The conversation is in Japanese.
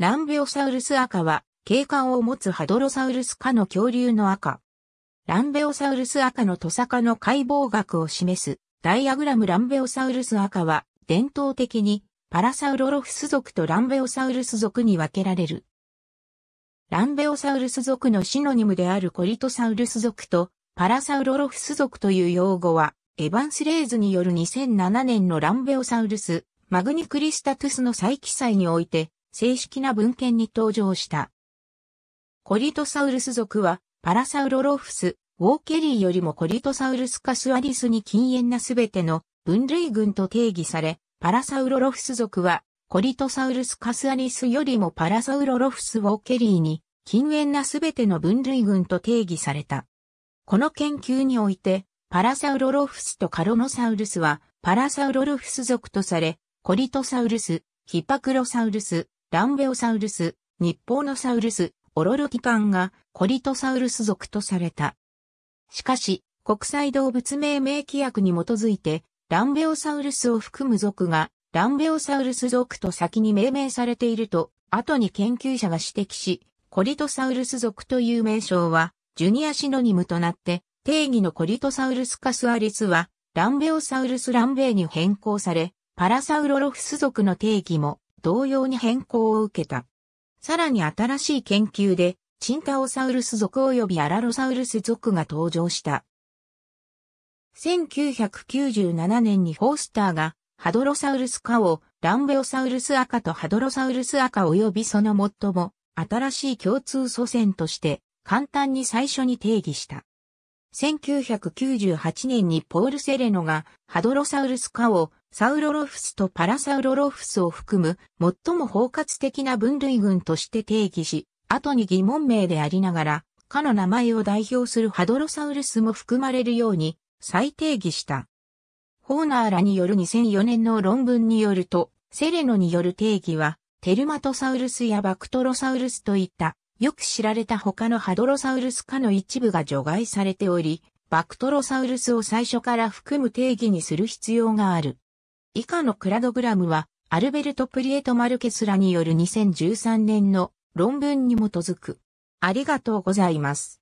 ランベオサウルス赤は、警官を持つハドロサウルス科の恐竜の赤。ランベオサウルス赤のトサカの解剖学を示すダイアグラムランベオサウルス赤は伝統的にパラサウロロフス属とランベオサウルス属に分けられる。ランベオサウルス属のシノニムであるコリトサウルス属とパラサウロロフス属という用語はエヴァンスレーズによる2007年のランベオサウルスマグニクリスタトゥスの再記載において正式な文献に登場した。コリトサウルス族は、パラサウロロフス、ウォーケリーよりもコリトサウルスカスアリスに禁煙なすべての分類群と定義され、パラサウロロフス族は、コリトサウルスカスアリスよりもパラサウロロフスウォーケリーに禁煙なすべての分類群と定義された。この研究において、パラサウロロフスとカロノサウルスは、パラサウロロフス族とされ、コリトサウルス、ヒパクロサウルス、ランベオサウルス、日報のサウルス、オロロキカンがコリトサウルス属とされた。しかし、国際動物命名規約に基づいて、ランベオサウルスを含む属が、ランベオサウルス属と先に命名されていると、後に研究者が指摘し、コリトサウルス属という名称は、ジュニアシノニムとなって、定義のコリトサウルスカスアリスは、ランベオサウルスランベイに変更され、パラサウロロフス属の定義も同様に変更を受けた。さらに新しい研究で、チンタオサウルス属及びアラロサウルス属が登場した。1997年にフォースターが、ハドロサウルス科を、ランベオサウルス赤とハドロサウルス赤及びその最も、新しい共通祖先として、簡単に最初に定義した。1998年にポール・セレノがハドロサウルス科をサウロロフスとパラサウロロフスを含む最も包括的な分類群として定義し、後に疑問名でありながら、かの名前を代表するハドロサウルスも含まれるように再定義した。ホーナーらによる2004年の論文によると、セレノによる定義は、テルマトサウルスやバクトロサウルスといった、よく知られた他のハドロサウルス科の一部が除外されており、バクトロサウルスを最初から含む定義にする必要がある。以下のクラドグラムは、アルベルト・プリエト・マルケスらによる2013年の論文に基づく。ありがとうございます。